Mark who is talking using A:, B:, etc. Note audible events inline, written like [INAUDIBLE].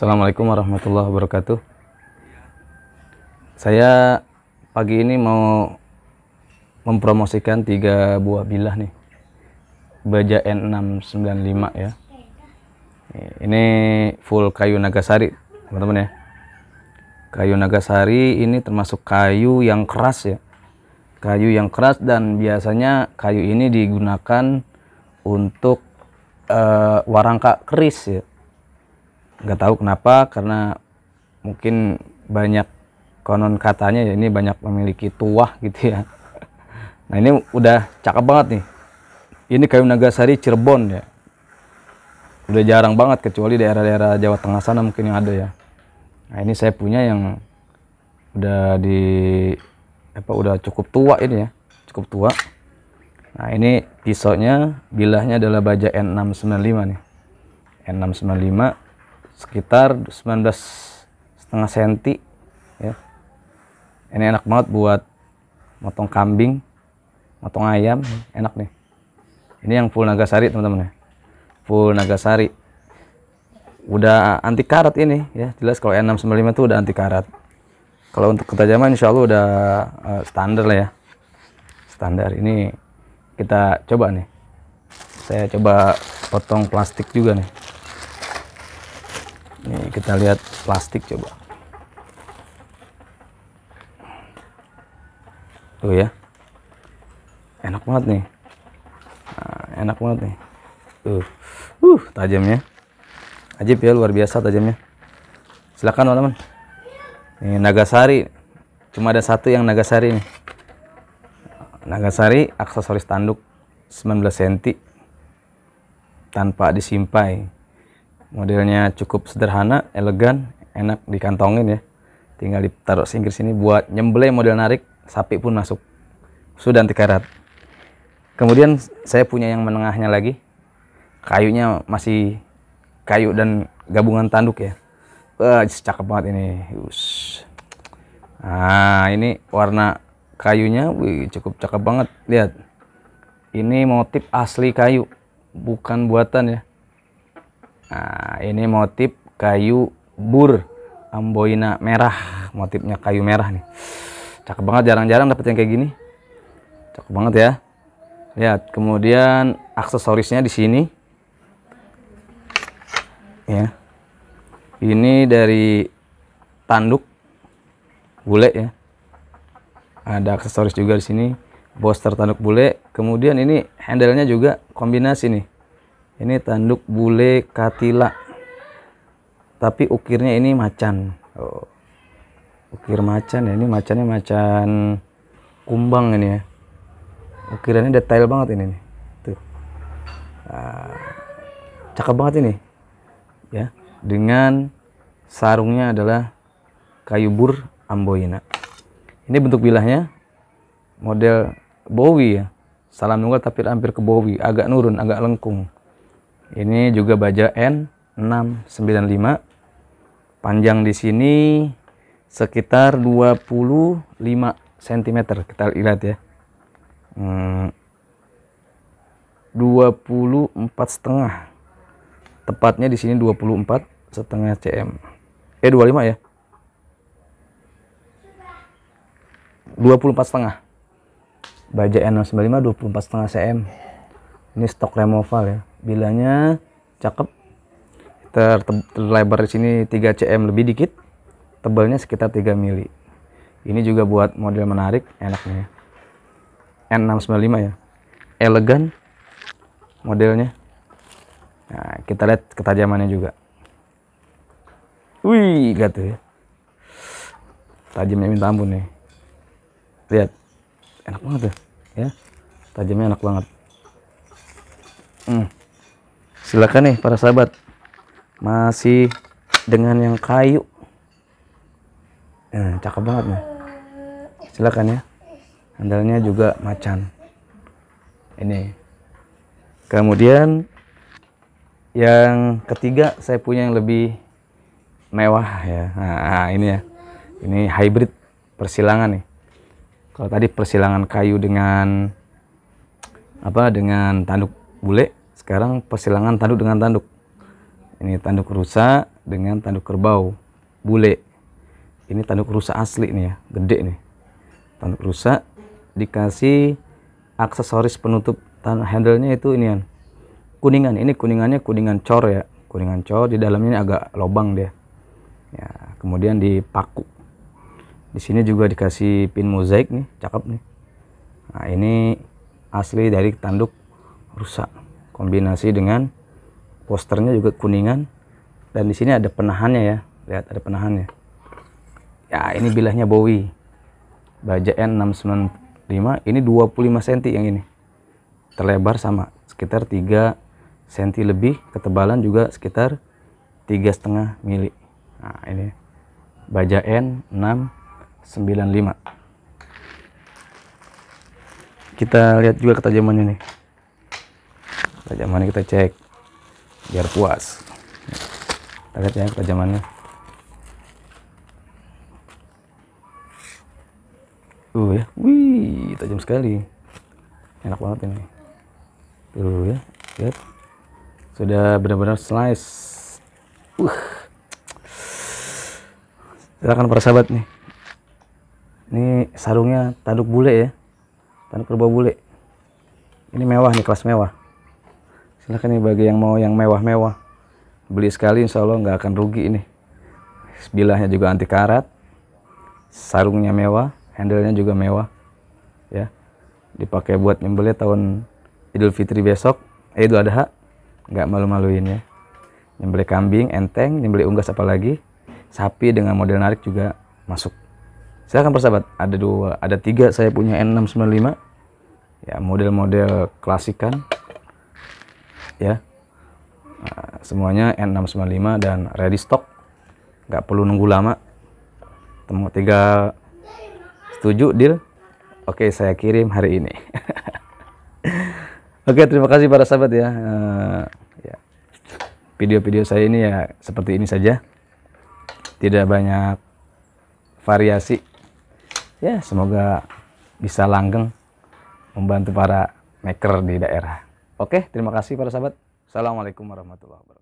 A: Assalamualaikum warahmatullahi wabarakatuh. Saya pagi ini mau mempromosikan tiga buah bilah nih. Baja N695 ya. Ini full kayu Nagasari, teman-teman ya. Kayu Nagasari ini termasuk kayu yang keras ya. Kayu yang keras dan biasanya kayu ini digunakan untuk uh, warangka keris ya nggak tahu kenapa karena mungkin banyak konon katanya ya ini banyak memiliki tuah gitu ya nah ini udah cakep banget nih ini kayu Nagasari Cirebon ya udah jarang banget kecuali daerah-daerah Jawa Tengah sana mungkin yang ada ya nah ini saya punya yang udah di apa udah cukup tua ini ya cukup tua nah ini pisaunya bilahnya adalah baja N695 nih N695 sekitar 19 setengah senti ya ini enak banget buat motong kambing motong ayam enak nih ini yang full naga sari teman-teman ya full naga sari. udah anti karat ini ya jelas kalau N695 itu udah anti karat kalau untuk ketajaman insya Allah udah uh, standar lah ya standar ini kita coba nih saya coba potong plastik juga nih Nih, kita lihat plastik coba. Tuh ya. Enak banget nih. Nah, enak banget nih. Tuh. Uh, tajamnya. Ajib ya, luar biasa tajamnya. Silakan teman-teman. Ini Nagasari. Cuma ada satu yang Nagasari nih. Nagasari aksesoris tanduk 19 cm tanpa disimpai modelnya cukup sederhana elegan enak dikantongin ya tinggal ditaruh singkir sini buat nyemble model narik sapi pun masuk sudah anti karat kemudian saya punya yang menengahnya lagi kayunya masih kayu dan gabungan tanduk ya Wah, cakep banget ini Ush. nah ini warna kayunya wih, cukup cakep banget lihat ini motif asli kayu bukan buatan ya Nah, ini motif kayu bur amboina merah. Motifnya kayu merah nih. Cakep banget, jarang-jarang dapet yang kayak gini. Cakep banget ya. Lihat, kemudian aksesorisnya di sini. Ya. Ini dari tanduk bule ya. Ada aksesoris juga di sini, boster tanduk bule. Kemudian ini handle-nya juga kombinasi nih ini tanduk bule katila tapi ukirnya ini macan oh. ukir macan ya ini macannya macan kumbang ini ya ukirannya detail banget ini nih tuh ah, cakep banget ini ya dengan sarungnya adalah kayu bur amboina ini bentuk bilahnya model Bowie ya salam nunggal tapi hampir ke Bowie agak nurun agak lengkung ini juga baja N695. Panjang di sini sekitar 25 cm. Kita lihat ya. Hmm, 24 setengah. Tepatnya di sini 24 setengah cm. Eh 25 ya. 24 setengah. Baja N695 24 setengah cm. Ini stok removal ya bilanya cakep ter terlebar di sini 3 cm lebih dikit tebalnya sekitar 3 mili ini juga buat model menarik enaknya ya. N695 ya elegan modelnya nah, kita lihat ketajamannya juga wih gitu ya tajamnya minta ampun nih lihat enak banget ya tajamnya enak banget hmm silakan nih para sahabat masih dengan yang kayu nah, cakep banget nih silakan ya andalnya juga macan ini kemudian yang ketiga saya punya yang lebih mewah ya nah ini ya ini hybrid persilangan nih kalau tadi persilangan kayu dengan apa dengan tanduk bule sekarang persilangan tanduk dengan tanduk. Ini tanduk rusa dengan tanduk kerbau bule. Ini tanduk rusa asli nih ya, gede nih. Tanduk rusa dikasih aksesoris penutup tanah handle-nya itu ini kan Kuningan. Ini kuningannya kuningan cor ya. Kuningan cor di dalamnya ini agak lobang dia. Ya, kemudian dipaku. Di sini juga dikasih pin mozaik nih, cakep nih. Nah, ini asli dari tanduk rusak kombinasi dengan posternya juga kuningan dan di sini ada penahannya ya lihat ada penahannya ya ini bilahnya Bowie baja N695 ini 25 cm yang ini terlebar sama sekitar 3 cm lebih ketebalan juga sekitar tiga setengah mili nah ini baja N695 kita lihat juga ketajamannya nih tajamannya kita cek biar puas kita lihat ya tajamannya. uh ya wih tajam sekali enak banget ini tuh ya lihat sudah benar-benar slice uh silakan para sahabat nih ini sarungnya tanduk bule ya tanduk kerbau bule ini mewah nih kelas mewah silahkan nih bagi yang mau yang mewah-mewah beli sekali insya Allah nggak akan rugi ini bilahnya juga anti karat sarungnya mewah handlenya juga mewah ya dipakai buat nyembelih tahun Idul Fitri besok eh Idul Adha nggak malu-maluin ya nyembelih kambing enteng nyembelih unggas apalagi sapi dengan model narik juga masuk silahkan persahabat ada dua ada tiga saya punya N695 ya model-model klasikan ya nah, semuanya N695 dan ready stock nggak perlu nunggu lama temu tiga setuju deal oke saya kirim hari ini [LAUGHS] oke terima kasih para sahabat ya. Eh, ya video-video saya ini ya seperti ini saja tidak banyak variasi ya semoga bisa langgeng membantu para maker di daerah Oke, terima kasih para sahabat. Assalamualaikum warahmatullahi wabarakatuh.